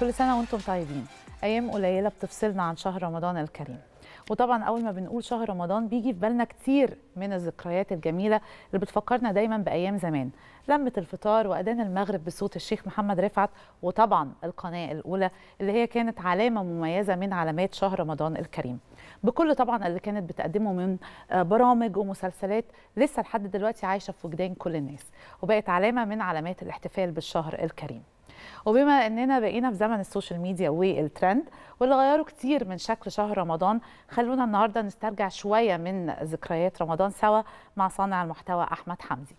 كل سنة وانتم طيبين أيام قليلة بتفصلنا عن شهر رمضان الكريم وطبعا اول ما بنقول شهر رمضان بيجي في بالنا كتير من الذكريات الجميله اللي بتفكرنا دايما بايام زمان لمه الفطار واذان المغرب بصوت الشيخ محمد رفعت وطبعا القناه الاولى اللي هي كانت علامه مميزه من علامات شهر رمضان الكريم بكل طبعا اللي كانت بتقدمه من آه، برامج ومسلسلات لسه لحد دلوقتي عايشه في وجدان كل الناس وبقت علامه من علامات الاحتفال بالشهر الكريم وبما اننا بقينا في زمن السوشيال ميديا والترند واللي غيروا كتير من شكل شهر رمضان خلونا النهارده نسترجع شويه من ذكريات رمضان سوا مع صانع المحتوى احمد حمدي